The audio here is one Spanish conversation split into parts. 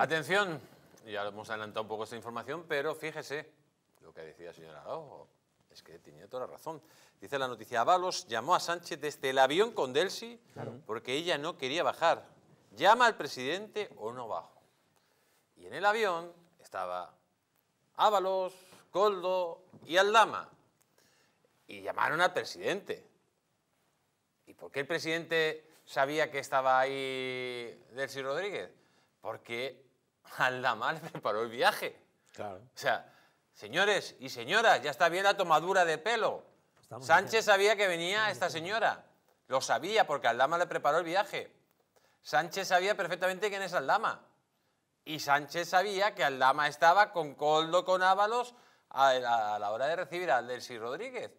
Atención, ya hemos adelantado un poco esta información, pero fíjese lo que decía la señora Araujo. Es que tenía toda la razón. Dice la noticia, Avalos llamó a Sánchez desde el avión con Delsi porque ella no quería bajar. Llama al presidente o no bajo. Y en el avión estaba Ábalos, Coldo y Aldama. Y llamaron al presidente. ¿Y por qué el presidente sabía que estaba ahí Delcy Rodríguez? Porque le preparó el viaje. Claro. O sea, señores y señoras, ya está bien la tomadura de pelo. Sánchez sabía que venía esta señora. Lo sabía porque Aldama le preparó el viaje. Sánchez sabía perfectamente quién es Aldama. Y Sánchez sabía que Aldama estaba con Coldo, con Ábalos, a, la hora de recibir a Delcy Rodríguez.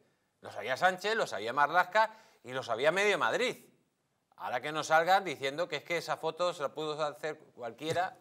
Lo sabía Sánchez, lo sabía Marlasca y lo sabía medio Madrid. Ahora que nos salgan diciendo que es que esa foto se la pudo hacer cualquiera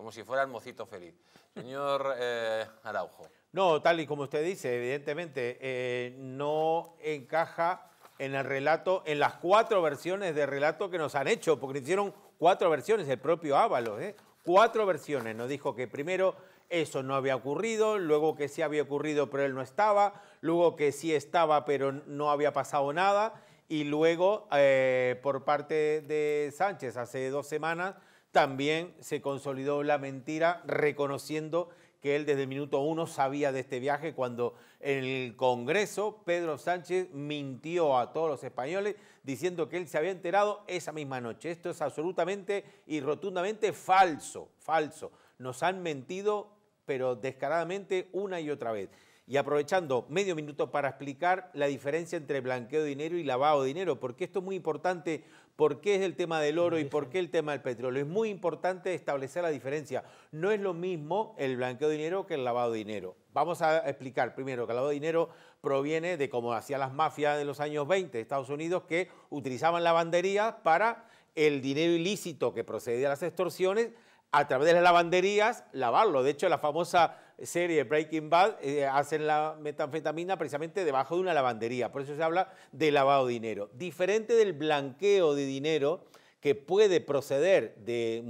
como si fuera el mocito feliz. Señor eh, Araujo. No, tal y como usted dice, evidentemente eh, no encaja en el relato, en las cuatro versiones de relato que nos han hecho, porque hicieron cuatro versiones, el propio Ábalos, ¿eh? cuatro versiones. Nos dijo que primero eso no había ocurrido, luego que sí había ocurrido pero él no estaba, luego que sí estaba pero no había pasado nada, y luego, eh, por parte de Sánchez, hace dos semanas, también se consolidó la mentira reconociendo que él desde el minuto uno sabía de este viaje cuando en el Congreso Pedro Sánchez mintió a todos los españoles diciendo que él se había enterado esa misma noche. Esto es absolutamente y rotundamente falso, falso. Nos han mentido, pero descaradamente una y otra vez. Y aprovechando medio minuto para explicar la diferencia entre blanqueo de dinero y lavado de dinero, porque esto es muy importante, porque es el tema del oro y porque qué el tema del petróleo. Es muy importante establecer la diferencia. No es lo mismo el blanqueo de dinero que el lavado de dinero. Vamos a explicar primero que el lavado de dinero proviene de como hacían las mafias de los años 20 de Estados Unidos, que utilizaban lavandería para el dinero ilícito que procedía a las extorsiones a través de las lavanderías lavarlo. De hecho, la famosa serie Breaking Bad hace eh, hacen la metanfetamina precisamente debajo de una lavandería. Por eso se habla de lavado de dinero. Diferente del blanqueo de dinero, que puede proceder de,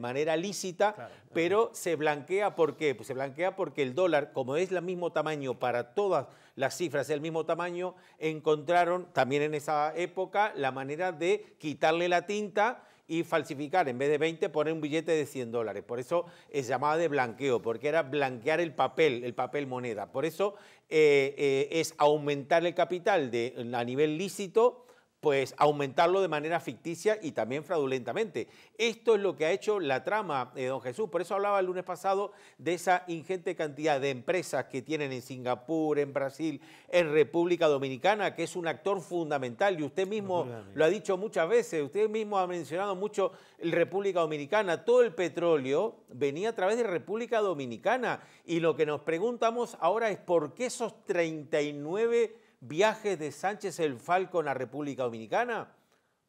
manera lícita, pero se blanquea ¿por qué? Pues se blanquea porque el dólar, como es el mismo tamaño para todas las cifras, el mismo tamaño, encontraron también en esa época la manera de quitarle la tinta y falsificar, en vez de 20, poner un billete de 100 dólares. Por eso es llamada de blanqueo, porque era blanquear el papel, el papel moneda. Por eso eh, eh, es aumentar el capital de, a nivel lícito pues aumentarlo de manera ficticia y también fraudulentamente. Esto es lo que ha hecho la trama, de eh, don Jesús. Por eso hablaba el lunes pasado de esa ingente cantidad de empresas que tienen en Singapur, en Brasil, en República Dominicana, que es un actor fundamental. Y usted mismo lo ha dicho muchas veces, usted mismo ha mencionado mucho República Dominicana. Todo el petróleo venía a través de República Dominicana. Y lo que nos preguntamos ahora es por qué esos 39 viajes de Sánchez el Falco en la República Dominicana?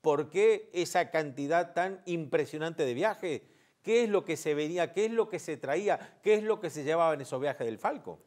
¿Por qué esa cantidad tan impresionante de viajes? ¿Qué es lo que se venía? ¿Qué es lo que se traía? ¿Qué es lo que se llevaba en esos viajes del Falco?